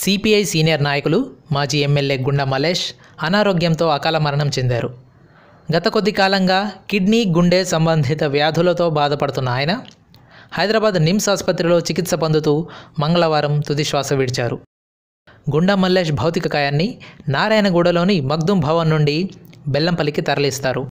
CPI senior నాయకులు మాజీ MLA గుండా మలేష్ అనారోగ్యంతో అకాల మరణం చెందారు గత కొద్ది కాలంగా కిడ్నీ గుండె సంబంధిత వ్యాధులతో బాధపడుతున్న ఆయన హైదరాబాద్ నిమ్స్ ఆసుపత్రిలో చికిత్స పొందుతూ మంగళవారం తుది శ్వాస విడిచారు గుండా మల్లేష్ భౌతిక కాయాన్ని నారాయణగూడలోని మగ్దుం భవన్ నుండి బెల్లంపల్లికి తరలిస్తారు